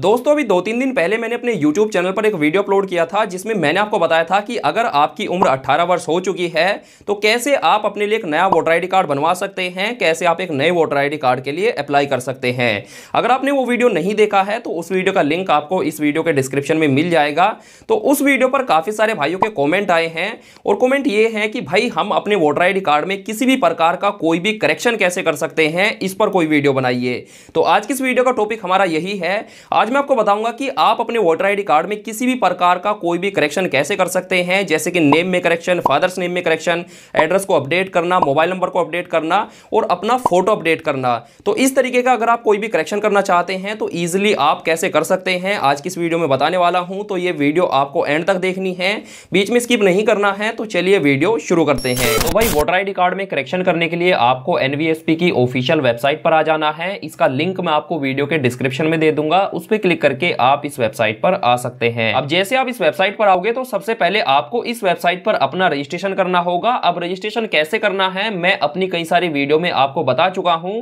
दोस्तों अभी दो तीन दिन पहले मैंने अपने YouTube चैनल पर एक वीडियो अपलोड किया था जिसमें मैंने आपको बताया था कि अगर आपकी उम्र 18 वर्ष हो चुकी है तो कैसे आप अपने लिए एक नया वोटर आईडी कार्ड बनवा सकते हैं कैसे आप एक नए वोटर आईडी कार्ड के लिए अप्लाई कर सकते हैं अगर आपने वो वीडियो नहीं देखा है तो उस वीडियो का लिंक आपको इस वीडियो के डिस्क्रिप्शन में मिल जाएगा तो उस वीडियो पर काफ़ी सारे भाइयों के कॉमेंट आए हैं और कॉमेंट ये है कि भाई हम अपने वोटर आई कार्ड में किसी भी प्रकार का कोई भी करेक्शन कैसे कर सकते हैं इस पर कोई वीडियो बनाइए तो आज की इस वीडियो का टॉपिक हमारा यही है आज मैं आपको बताऊंगा कि आप अपने वोटर आईडी कार्ड में किसी भी प्रकार का कोई भी करेक्शन कैसे कर सकते हैं जैसे कि नेम में करेक्शन फादर्स नेम में करेक्शन एड्रेस को अपडेट करना मोबाइल नंबर को अपडेट करना और अपना फोटो अपडेट करना तो इस तरीके का अगर आप कोई भी करेक्शन करना चाहते हैं तो ईजिली आप कैसे कर सकते हैं आज की इस वीडियो में बताने वाला हूँ तो ये वीडियो आपको एंड तक देखनी है बीच में स्किप नहीं करना है तो चलिए वीडियो शुरू करते हैं तो भाई वोटर आई कार्ड में करेक्शन करने के लिए आपको एन की ऑफिशियल वेबसाइट पर आ जाना है इसका लिंक मैं आपको वीडियो के डिस्क्रिप्शन में दे दूंगा उस पे क्लिक करके आप इस वेबसाइट पर आ सकते हैं अब जैसे आप इस वेबसाइट पर आओगे तो सबसे पहले आपको इस वेबसाइट पर अपना रजिस्ट्रेशन करना होगा अब रजिस्ट्रेशन कैसे करना है मैं अपनी कई सारी वीडियो में आपको बता चुका हूं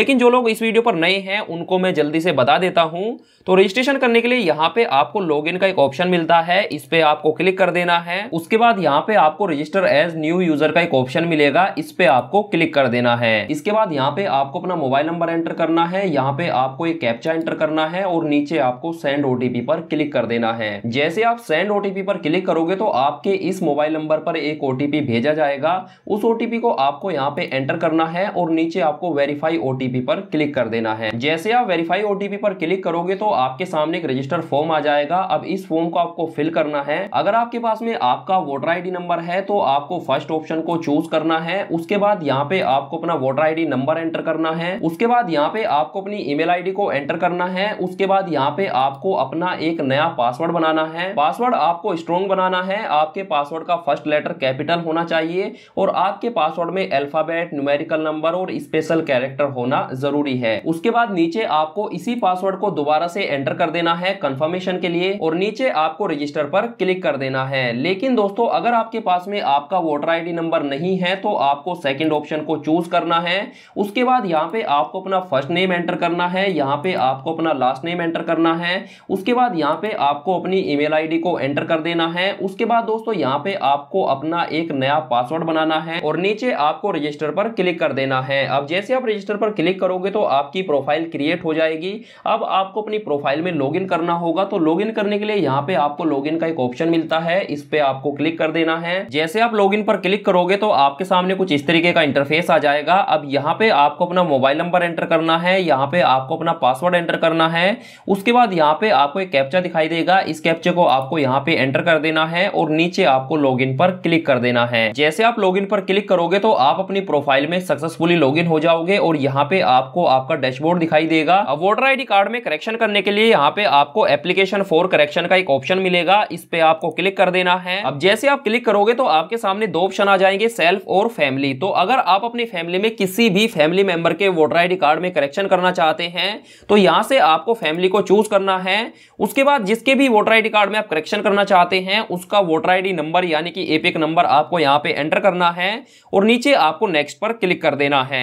लेकिन जो लोग इस वीडियो पर नए हैं उनको मैं जल्दी से बता देता हूं तो रजिस्ट्रेशन करने के लिए यहाँ पे आपको लॉग का एक ऑप्शन मिलता है इस पे आपको क्लिक कर देना है उसके बाद यहाँ पे आपको रजिस्टर एज न्यू यूजर का एक ऑप्शन मिलेगा इस पे आपको क्लिक कर देना है इसके बाद यहाँ पे आपको अपना मोबाइल नंबर एंटर करना है यहाँ पे आपको एक कैप्चा एंटर करना है और नीचे आपको सेंड ओटीपी पर क्लिक कर देना है जैसे आप सेंड ओटीपी पर क्लिक करोगे तो आपके इस मोबाइल नंबर पर एक ओटीपी भेजा जाएगा उस ओटीपी को आपको यहाँ पे एंटर करना है और नीचे आपको वेरीफाई ओटीपी पर क्लिक कर देना है जैसे आप वेरीफाई ओटीपी पर क्लिक करोगे तो आपके सामने एक रजिस्टर फॉर्म आ जाएगा अब इस फॉर्म को आपको फिल करना है अगर आपके पास में आपका वोटर आई नंबर है तो आपको फर्स्ट ऑप्शन को चूज करना है उसके बाद यहाँ पे आपको अपना वोटर आई नंबर एंटर करना है उसके बाद यहाँ पे आपको अपनी ईमेल आईडी को एंटर करना है उसके बाद बाद यहाँ पे आपको अपना एक नया पासवर्ड बनाना है पासवर्ड आपको स्ट्रॉन्ग बनाना है आपके पासवर्ड का फर्स्ट लेटर कैपिटल होना चाहिए और आपके पासवर्ड में अल्फाबेट न्यूमेरिकल नंबर और स्पेशल कैरेक्टर होना जरूरी है उसके बाद नीचे आपको इसी पासवर्ड को दोबारा से एंटर कर देना है कंफर्मेशन के लिए और नीचे आपको रजिस्टर पर क्लिक कर देना है लेकिन दोस्तों अगर आपके पास में आपका वोटर आईडी नंबर नहीं है तो आपको सेकंड ऑप्शन को चूज करना है उसके बाद यहाँ पे आपको अपना फर्स्ट नेम एंटर करना है यहाँ पे आपको अपना लास्ट नेम एंटर एंटर करना है उसके बाद यहाँ पे आपको अपनी ईमेल आईडी को एंटर कर देना है उसके बाद दोस्तों यहाँ पे आपको अपना एक नया पासवर्ड बनाना है और नीचे आपको रजिस्टर पर क्लिक कर देना है अब जैसे आप रजिस्टर पर क्लिक करोगे तो आपकी प्रोफाइल क्रिएट हो जाएगी अब आपको अपनी प्रोफाइल में लॉग करना होगा तो लॉग करने के लिए यहाँ पे आपको लॉग का एक ऑप्शन मिलता है इस पे आपको क्लिक कर देना है जैसे आप लॉग पर क्लिक करोगे तो आपके सामने कुछ इस तरीके का इंटरफेस आ जाएगा अब यहाँ पे आपको अपना मोबाइल नंबर एंटर करना है यहाँ पे आपको अपना पासवर्ड एंटर करना है उसके बाद यहाँ पे आपको एक कैप्चा दिखाई देगा इस कैप्चे को आपको यहाँ पे एंटर कर देना है और नीचे आपको लॉगिन पर क्लिक कर देना है जैसे आप लॉगिन पर क्लिक करोगे तो आप अपनी प्रोफाइल में सक्सेसफुली लॉगिन हो जाओगे और यहाँ पे आपको आपका डैशबोर्ड दिखाई देगा वोटर आई कार्ड में करेक्शन करने के लिए यहाँ पे आपको एप्लीकेशन फॉर करेक्शन का एक ऑप्शन मिलेगा इस पे आपको क्लिक कर देना है अब जैसे आप क्लिक करोगे तो आपके सामने दो ऑप्शन आ जाएंगे सेल्फ और फैमिली तो अगर आप अपनी फैमिली में किसी भी फैमिली मेंबर के वोटर आई कार्ड में करेक्शन करना चाहते हैं तो यहाँ से आपको फैमिली को को चूज करना है उसके बाद जिसके भी वोटर आईडी कार्ड में आप करेक्शन करना चाहते हैं उसका वोटर आईडी नंबर यानी कि एपिक नंबर आपको यहाँ पे एंटर करना है और नीचे आपको नेक्स्ट पर क्लिक कर देना है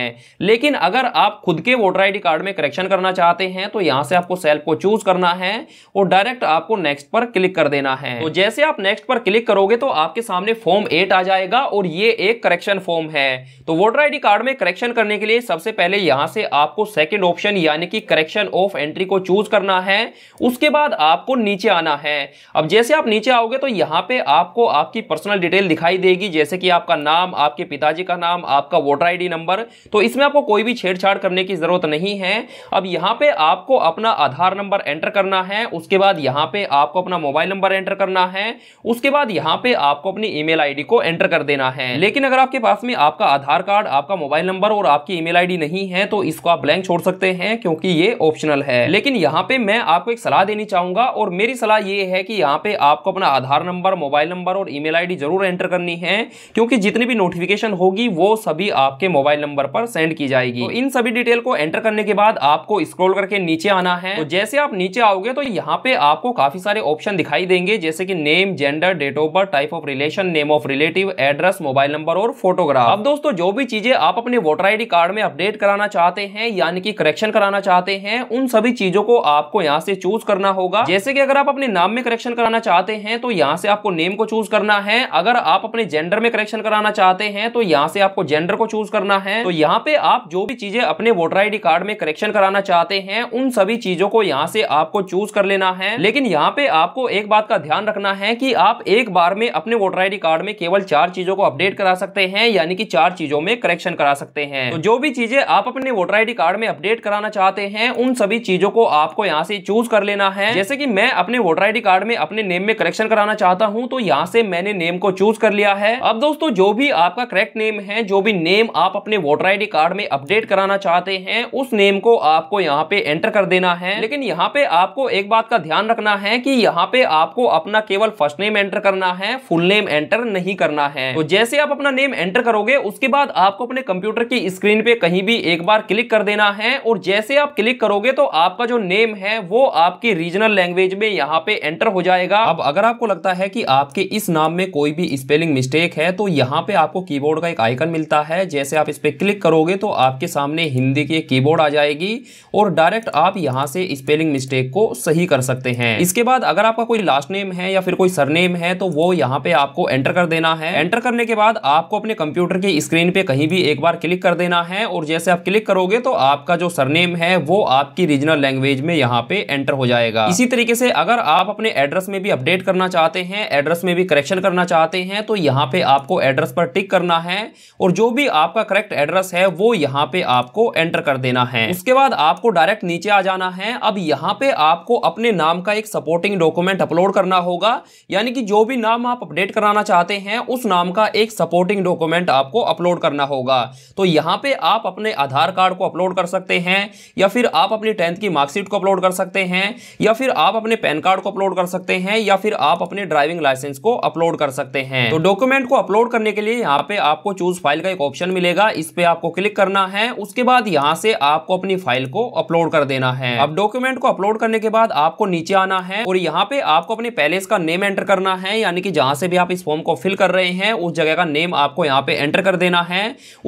लेकिन अगर आप खुद के वोटर आईडी कार्ड में करेक्शन करना चाहते हैं तो यहाँ से आपको सेल्फ को चूज करना है और डायरेक्ट आपको नेक्स्ट पर क्लिक कर देना है तो जैसे आप नेक्स्ट पर क्लिक करोगे तो आपके सामने फॉर्म एट आ जाएगा और ये एक करेक्शन फॉर्म है तो वोटर आईडी कार्ड में करेक्शन करने के लिए सबसे पहले यहाँ से आपको सेकेंड ऑप्शन यानी कि करेक्शन ऑफ एंट्री को चूज कर करना है उसके बाद आपको नीचे आना है अब जैसे आप नीचे आओगे तो यहाँ पे आपको आपकी पर्सनल डिटेल दिखाई देगी जैसे कि आपका नाम आपके पिताजी का नाम आपका वोटर आईडी नंबर तो इसमें आपको कोई भी छेड़छाड़ करने की जरूरत नहीं है अब यहाँ पे आपको अपना आधार नंबर एंटर करना है उसके बाद यहाँ पे आपको अपना मोबाइल नंबर एंटर करना है उसके बाद यहाँ पे आपको अपनी ईमेल आईडी को एंटर कर देना है लेकिन अगर आपके पास में आपका आधार कार्ड आपका मोबाइल नंबर और आपकी ईमेल आईडी नहीं है तो इसको आप ब्लैंक छोड़ सकते हैं क्योंकि ये ऑप्शनल है लेकिन यहाँ पे पे मैं आपको एक सलाह देनी चाहूंगा और मेरी सलाह ये है कि यहाँ पे आपको अपना आधार नंबर मोबाइल नंबर और ईमेल आईडी जरूर एंटर करनी है क्योंकि जितनी भी नोटिफिकेशन होगी वो सभी आपके मोबाइल नंबर पर सेंड की जाएगी तो इन सभी डिटेल को एंटर करने के बाद आपको स्क्रोल करके नीचे आना है तो जैसे आप नीचे आओगे तो यहाँ पे आपको काफी सारे ऑप्शन दिखाई देंगे जैसे की name gender date of birth type of relation name of relative address mobile number और फोटोग्राफ अब दोस्तों जो भी चीजें आप अपने वोटर आई कार्ड में अपडेट कराना चाहते हैं यानी कि करेक्शन कराना चाहते हैं उन सभी चीजों को आप आपको यहाँ से चूज करना होगा जैसे कि अगर आप अपने नाम में करेक्शन कराना चाहते हैं तो यहाँ से आपको नेम को चूज करना है अगर आप अपने जेंडर में करेक्शन कराना चाहते हैं तो यहाँ से आपको जेंडर को चूज करना है तो यहाँ पे आप जो भी चीजें अपने वोटर आई कार्ड में करेक्शन कराना चाहते हैं उन सभी चीजों को यहाँ से आपको चूज कर लेना है लेकिन यहाँ पे आपको एक बात का ध्यान रखना है की आप एक बार में अपने वोटर आई कार्ड में केवल चार चीजों को अपडेट करा सकते हैं यानी कि चार चीजों में करेक्शन करा सकते हैं तो जो भी चीजें आप अपने वोटर आई कार्ड में अपडेट कराना चाहते हैं उन सभी चीजों को आपको आपको यहाँ से चूज कर लेना है जैसे कि मैं अपने वोटर आईडी कार्ड में अपने नेम में करेक्शन कराना चाहता हूँ तो यहाँ से मैंने नेम को चूज कर लिया है अब दोस्तों जो भी आपका करेक्ट नेम है जो भी नेम आप अपने वोटर आईडी कार्ड में अपडेट कराना चाहते हैं उस नेम को आपको यहाँ पे एंटर कर देना है लेकिन यहाँ पे आपको एक बात का ध्यान रखना है कि यहाँ पे आपको अपना केवल फर्स्ट नेम एंटर करना है फुल नेम एंटर नहीं करना है तो जैसे आप अपना नेम एंटर करोगे उसके बाद आपको अपने कंप्यूटर की स्क्रीन पे कहीं भी एक बार क्लिक कर देना है और जैसे आप क्लिक करोगे तो आपका जो नेम है वो आपके रीजनल लैंग्वेज में यहाँ पे एंटर हो जाएगा अब अगर आपको लगता है कि आपके इस नाम में कोई भी स्पेलिंग मिस्टेक है तो यहाँ पे आपको कीबोर्ड का एक आइकन मिलता है जैसे आप इस पर क्लिक करोगे तो आपके सामने हिंदी की कीबोर्ड आ जाएगी और डायरेक्ट आप यहाँ से स्पेलिंग मिस्टेक को सही कर सकते हैं इसके बाद अगर आपका कोई लास्ट नेम है या फिर कोई सरनेम है तो वो यहाँ पे आपको एंटर कर देना है एंटर करने के बाद आपको अपने कंप्यूटर की स्क्रीन पे कहीं भी एक बार क्लिक कर देना है और जैसे आप क्लिक करोगे तो आपका जो सरनेम है वो आपकी रीजनल लैंग्वेज में यहाँ पे एंटर हो जाएगा इसी तरीके से अगर आप अपने एड्रेस में भी अपडेट करना चाहते हैं एड्रेस में भी करेक्शन करना चाहते हैं तो यहाँ पे आपको एड्रेस पर टिक करना है और जो भी आपका करेक्ट एड्रेस है वो यहाँ पे आपको एंटर कर देना है उसके बाद आपको डायरेक्ट नीचे आ जाना है अब यहाँ पे आपको अपने नाम का एक सपोर्टिंग डॉक्यूमेंट अपलोड करना होगा यानी कि जो भी नाम आप अपडेट कराना चाहते हैं उस नाम का एक सपोर्टिंग डॉक्यूमेंट आपको अपलोड करना होगा तो यहाँ पे आप अपने आधार कार्ड को अपलोड कर सकते हैं या फिर आप अपनी टेंथ की मार्कशीट को अपलोड अपलोड कर सकते हैं या फिर आप अपने पैन कार्ड को अपलोड कर सकते हैं या फिर आप अपने ड्राइविंग लाइसेंस को अपलोड कर सकते हैं तो डॉक्यूमेंट को अपलोड करने के लिए यहाँ पे आपको चूज फाइल का एक ऑप्शन मिलेगा इस पे आपको क्लिक करना है उसके बाद यहाँ से आपको अपनी फाइल को अपलोड कर देना है अब डॉक्यूमेंट को अपलोड करने के बाद आपको नीचे आना है और यहाँ पे आपको अपने पैलेस का नेम एंटर करना है यानी कि जहां से भी आप इस फॉर्म को फिल कर रहे हैं उस जगह का नेम आपको यहाँ पे एंटर कर देना है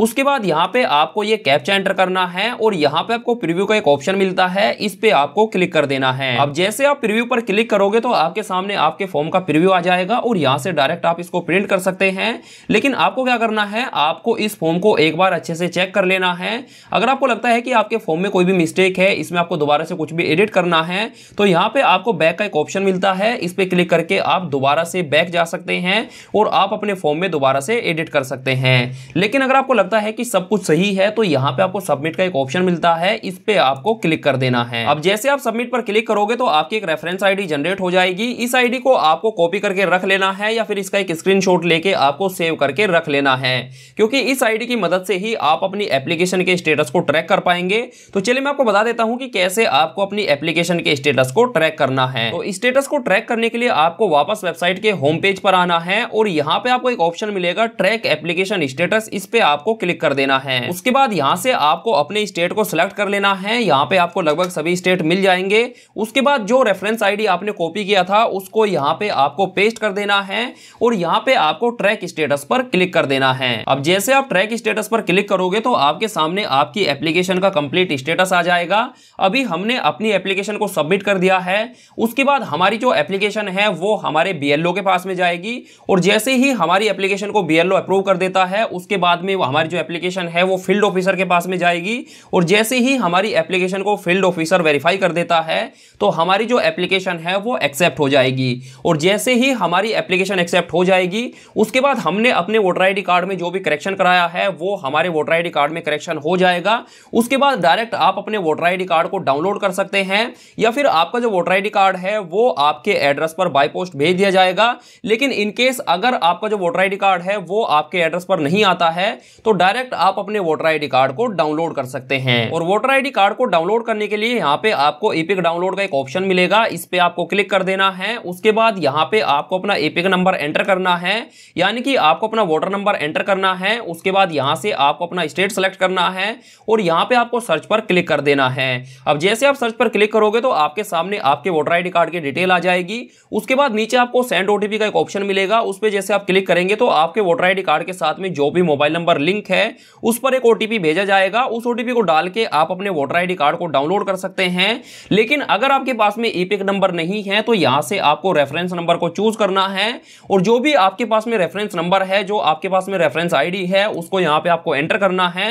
उसके बाद यहाँ पे आपको ये कैप्चा एंटर करना है और यहाँ पे आपको प्रिव्यू का एक ऑप्शन मिलता है इस पे आप आपको क्लिक कर देना है अब जैसे आप प्रिव्यू पर क्लिक करोगे तो आपके सामने आपके फॉर्म का प्रिव्यू आ जाएगा और यहाँ से डायरेक्ट आप इसको प्रिंट कर सकते हैं लेकिन आपको क्या करना है आपको इस फॉर्म को एक बार अच्छे से चेक कर लेना है अगर आपको लगता है कि आपके फॉर्म में कोई भी मिस्टेक है इसमें आपको दोबारा से कुछ भी एडिट करना है तो यहाँ पे आपको बैक का एक ऑप्शन मिलता है इस पर क्लिक करके आप दोबारा से बैक जा सकते हैं और आप अपने फॉर्म में दोबारा से एडिट कर सकते हैं लेकिन अगर आपको लगता है कि सब कुछ सही है तो यहाँ पे आपको सबमिट का एक ऑप्शन मिलता है इस पर आपको क्लिक कर देना है अब जैसे जैसे आप सबमिट पर क्लिक करोगे तो आपकी एक रेफरेंस आईडी जनरेट हो जाएगी इस आईडी को आपको कॉपी करके रख लेना है या फिर इसका एक स्क्रीनशॉट लेके आपको सेव करके रख लेना है क्योंकि इस आईडी की मदद से ही आप अपनी एप्लीकेशन के स्टेटस को ट्रैक कर पाएंगे तो चलिए मैं आपको बता देता हूँ कि कैसे आपको अपनी एप्लीकेशन के स्टेटस को ट्रैक करना है तो स्टेटस को ट्रैक करने के लिए आपको वापस वेबसाइट के होम पेज पर आना है और यहाँ पे आपको एक ऑप्शन मिलेगा ट्रैक एप्लीकेशन स्टेटस इस पे आपको क्लिक कर देना है उसके बाद यहाँ से आपको अपने स्टेट को सिलेक्ट कर लेना है यहाँ पे आपको लगभग सभी स्टेट मिल मिल जाएंगे उसके बाद जो रेफरेंस आईडी आपने कॉपी किया था उसको यहाँ पे आपको पेस्ट कर देना है और यहाँ पे आपको ट्रैक स्टेटस पर क्लिक कर देना है अब जैसे आप ट्रैक स्टेटस पर क्लिक करोगे तो आपके सामने आपकी एप्लीकेशन का कंप्लीट स्टेटस आ जाएगा अभी हमने अपनी एप्लीकेशन को सबमिट कर दिया है उसके बाद हमारी जो एप्लीकेशन है वो हमारे बी के पास में जाएगी और जैसे ही हमारी एप्लीकेशन को बी अप्रूव कर देता है उसके बाद में हमारी जो एप्लीकेशन है वो फील्ड ऑफिसर के पास में जाएगी और जैसे ही हमारी एप्लीकेशन को फील्ड ऑफिसर वेरीफाई कर देता है तो हमारी जो एप्लीकेशन है वो एक्सेप्ट हो जाएगी और जैसे ही हमारी एप्लीकेशन एक्सेप्ट हो जाएगी उसके बाद हमने अपने वोटर आई कार्ड में जो भी करेक्शन कराया है वो हमारे वोटर आई कार्ड में करेक्शन हो जाएगा उसके बाद डायरेक्ट आप अपने वोटर आई कार्ड को डाउनलोड कर सकते हैं या फिर आपका जो वोटर आई कार्ड है वो आपके एड्रेस पर बाई पोस्ट भेज दिया जाएगा लेकिन इनकेस अगर आपका जो वोटर आई कार्ड है वो आपके एड्रेस पर नहीं आता है तो डायरेक्ट आप अपने वोटर आई कार्ड को डाउनलोड कर सकते हैं और वोटर आई कार्ड को डाउनलोड करने के लिए यहाँ पे आप आपको एपिक डाउनलोड का एक ऑप्शन मिलेगा इस पर आपको क्लिक कर देना है उसके बाद यहाँ पे आपको अपना एपिक नंबर एंटर करना है यानी कि आपको अपना वोटर नंबर एंटर करना है उसके बाद यहाँ से आपको अपना स्टेट सेलेक्ट करना है और यहाँ पे आपको सर्च पर क्लिक कर देना है अब जैसे आप सर्च पर क्लिक करोगे तो आपके सामने आपके वोटर आई कार्ड की डिटेल आ जाएगी उसके बाद नीचे आपको सेंड ओ का एक ऑप्शन मिलेगा उस पर जैसे आप क्लिक करेंगे तो आपके वोटर आई कार्ड के साथ में जो भी मोबाइल नंबर लिंक है उस पर एक ओ भेजा जाएगा उस ओ को डाल के आप अपने वोटर आई कार्ड को डाउनलोड कर सकते हैं हैं लेकिन अगर आपके पास में एपिक नंबर नहीं है तो यहां से आपको रेफरेंस नंबर को चूज करना है और जो भी आपके पास में रेफरेंस नंबर है जो आपके पास में रेफरेंस आईडी है उसको यहां पे आपको एंटर करना है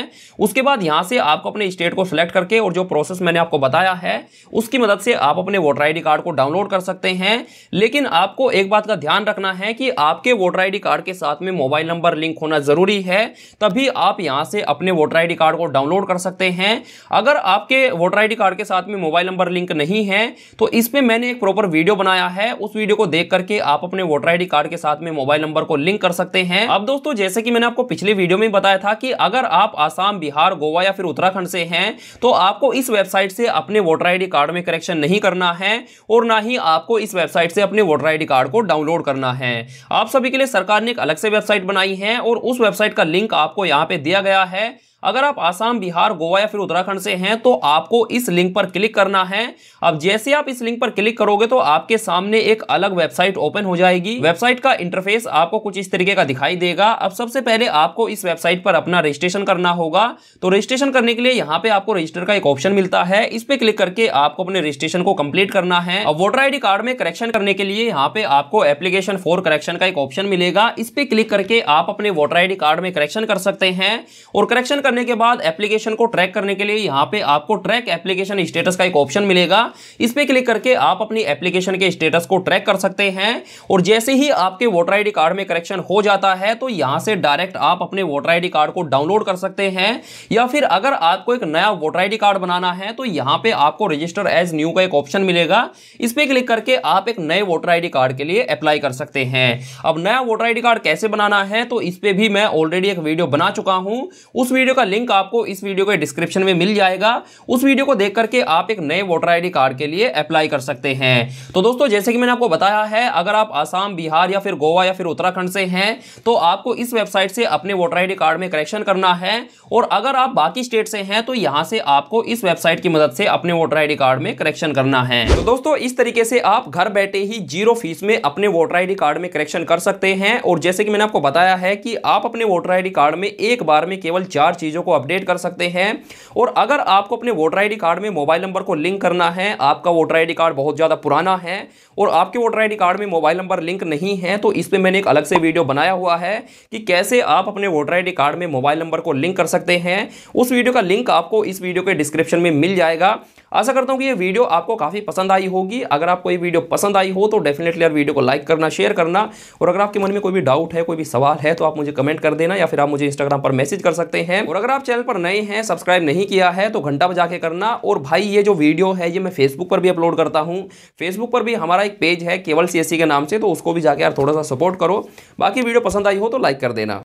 उसके बाद यहां से आपको अपने स्टेट को सिलेक्ट करके और जो प्रोसेस मैंने आपको बताया है उसकी मदद से आप अपने वोटर आई कार्ड को डाउनलोड कर सकते हैं लेकिन आपको एक बात का ध्यान रखना है कि आपके वोटर आई कार्ड के साथ में मोबाइल नंबर लिंक होना जरूरी है तभी आप यहां से अपने वोटर आई कार्ड को डाउनलोड कर सकते हैं अगर आपके वोटर आई कार्ड के साथ में मोबाइल मोबाइल नंबर लिंक नहीं है तो इस पर मैंने एक प्रॉपर वीडियो बनाया है उस वीडियो को देख करके आप अपने वोटर आई कार्ड के साथ में मोबाइल नंबर को लिंक कर सकते हैं अब दोस्तों जैसे कि मैंने आपको पिछले वीडियो में बताया था कि अगर आप आसाम बिहार गोवा या फिर उत्तराखंड से हैं तो आपको इस वेबसाइट से अपने वोटर आईडी कार्ड में करेक्शन नहीं करना है और ना ही आपको इस वेबसाइट से अपने वोटर आईडी कार्ड को डाउनलोड करना है आप सभी के लिए सरकार ने एक अलग से वेबसाइट बनाई है और उस वेबसाइट का लिंक आपको यहाँ पे दिया गया है अगर आप आसाम बिहार गोवा या फिर उत्तराखंड से हैं तो आपको इस लिंक पर क्लिक करना है अब जैसे आप इस लिंक पर क्लिक करोगे तो आपके सामने एक अलग वेबसाइट ओपन हो जाएगी वेबसाइट का इंटरफेस आपको कुछ इस तरीके का दिखाई देगा अब सबसे पहले आपको इस वेबसाइट पर अपना रजिस्ट्रेशन करना होगा तो रजिस्ट्रेशन करने के लिए यहाँ पे आपको रजिस्टर का एक ऑप्शन मिलता है इस पे क्लिक करके आपको अपने रजिस्ट्रेशन को कंप्लीट करना है और वोटर आई कार्ड में करेक्शन करने के लिए यहाँ पे आपको एप्लीकेशन फॉर करेक्शन का एक ऑप्शन मिलेगा इस पे क्लिक करके आप अपने वोटर आई कार्ड में करेक्शन कर सकते हैं और करेक्शन करने के बाद एप्लीकेशन को ट्रैक करने के लिए यहाँ पे आपको ट्रैक एप्लीकेशन स्टेटस का एक ऑप्शन मिलेगा इस पर क्लिक करके आप अपनी एप्लीकेशन के स्टेटस को ट्रैक कर सकते हैं और जैसे ही आपके वोटर आई कार्ड में करेक्शन हो जाता है तो यहाँ से डायरेक्ट आप अपने वोटर आई कार्ड को डाउनलोड कर सकते हैं या फिर अगर आपको एक नया वोटर आई कार्ड बनाना है तो यहाँ पर आपको रजिस्टर एज न्यू का एक ऑप्शन मिलेगा इस पर क्लिक करके आप एक नए वोटर आई कार्ड के लिए अप्लाई कर सकते हैं अब नया वोटर आई कार्ड कैसे बनाना है तो इस पर भी मैं ऑलरेडी एक वीडियो बना चुका हूँ उस वीडियो का लिंक आपको इस वीडियो के डिस्क्रिप्शन में मिल जाएगा उस वीडियो को देख करके आप एक नए वोटर आई कार्ड के लिए अप्लाई कर सकते हैं तो दोस्तों जैसे कि मैंने आपको बताया है अगर आप आसाम बिहार या फिर गोवा या फिर उत्तराखंड से हैं तो आपको इस वेबसाइट से अपने वोटर आई कार्ड में करेक्शन करना है और अगर आप बाकी स्टेट से हैं तो यहाँ से आपको इस वेबसाइट की मदद से अपने वोटर आई कार्ड में करेक्शन करना है तो दोस्तों इस तरीके से आप घर बैठे ही जीरो फीस में अपने वोटर आई कार्ड में करेक्शन कर सकते हैं और जैसे कि मैंने आपको बताया है कि आप अपने वोटर आई कार्ड में एक बार में केवल चार चीज़ों को अपडेट कर सकते हैं और अगर आपको अपने वोटर आई कार्ड में मोबाइल नंबर को लिंक करना है आपका वोटर आई कार्ड बहुत ज़्यादा पुराना है और आपके वोटर आई कार्ड में मोबाइल नंबर लिंक नहीं है तो इस पर मैंने एक अलग से वीडियो बनाया हुआ है कि कैसे आप अपने वोटर आई कार्ड में मोबाइल नंबर को लिंक कर सकते हैं उस वीडियो का लिंक आपको इस वीडियो के डिस्क्रिप्शन में मिल जाएगा आशा करता हूँ कि ये वीडियो आपको काफ़ी पसंद आई होगी अगर आपको ये वीडियो पसंद आई हो तो डेफिनेटली यार वीडियो को लाइक करना शेयर करना और अगर आपके मन में कोई भी डाउट है कोई भी सवाल है तो आप मुझे कमेंट कर देना या फिर आप मुझे इंस्टाग्राम पर मैसेज कर सकते हैं और अगर आप चैनल पर नए हैं सब्सक्राइब नहीं किया है तो घंटा बजा के करना और भाई ये जो वीडियो है ये मैं फेसबुक पर भी अपलोड करता हूँ फेसबुक पर भी हमारा एक पेज है केवल सी e के नाम से तो उसको भी जाकर यार थोड़ा सा सपोर्ट करो बाकी वीडियो पसंद आई हो तो लाइक कर देना